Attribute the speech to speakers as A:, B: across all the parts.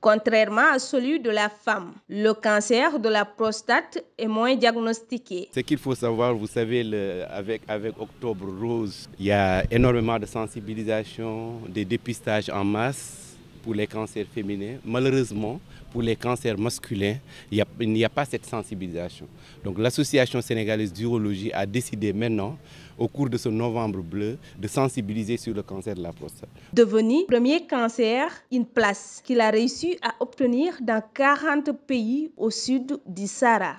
A: contrairement à celui de la femme. Le cancer de la prostate est moins diagnostiqué.
B: Ce qu'il faut savoir, vous savez, avec, avec Octobre Rose, il y a énormément de sensibilisation, des dépistages en masse pour les cancers féminins. Malheureusement, pour les cancers masculins, il n'y a, pas cette sensibilisation. Donc l'Association sénégalaise d'urologie a décidé maintenant, au cours de ce novembre bleu, de sensibiliser sur le cancer de la prostate.
A: Devenu premier cancer, une place qu'il a réussi à obtenir dans 40 pays au sud du Sahara.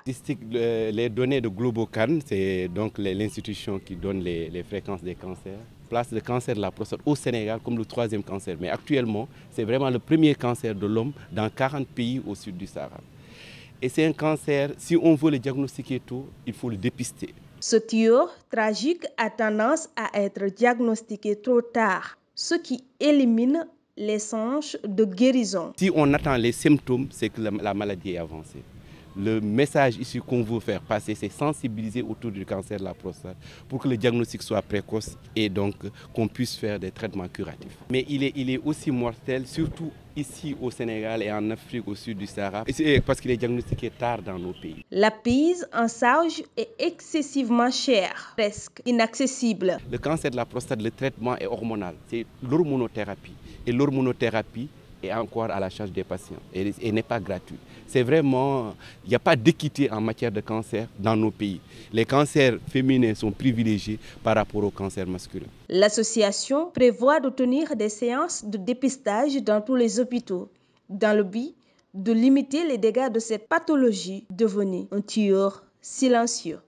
B: Euh, les données de Globocan, c'est donc l'institution qui donne les fréquences des cancers place le cancer de la prostate au Sénégal comme le troisième cancer. Mais actuellement, c'est vraiment le premier cancer de l'homme dans 40 pays au sud du Sahara. Et c'est un cancer, si on veut le diagnostiquer tôt, il faut le dépister. Ce tueur
A: tragique a tendance à être diagnostiqué trop tard, ce qui élimine les songes de guérison.
B: Si on attend les symptômes, c'est que la maladie est avancée. Le message ici qu'on veut faire passer, c'est sensibiliser autour du cancer de la prostate pour que le diagnostic soit précoce et donc qu'on puisse faire des traitements curatifs. Mais il est, il est aussi mortel, surtout ici au Sénégal et en Afrique au sud du Sahara, parce qu'il est diagnostiqué tard dans nos pays.
A: La pise en sage est excessivement chère, presque inaccessible.
B: Le cancer de la prostate, le traitement est hormonal, c'est l'hormonothérapie. Et l'hormonothérapie, et encore à la charge des patients et, et n'est pas gratuit. C'est vraiment, il n'y a pas d'équité en matière de cancer dans nos pays. Les cancers féminins sont privilégiés par rapport aux cancers masculins.
A: L'association prévoit de tenir des séances de dépistage dans tous les hôpitaux, dans le but de limiter les dégâts de cette pathologie devenue un tueur silencieux.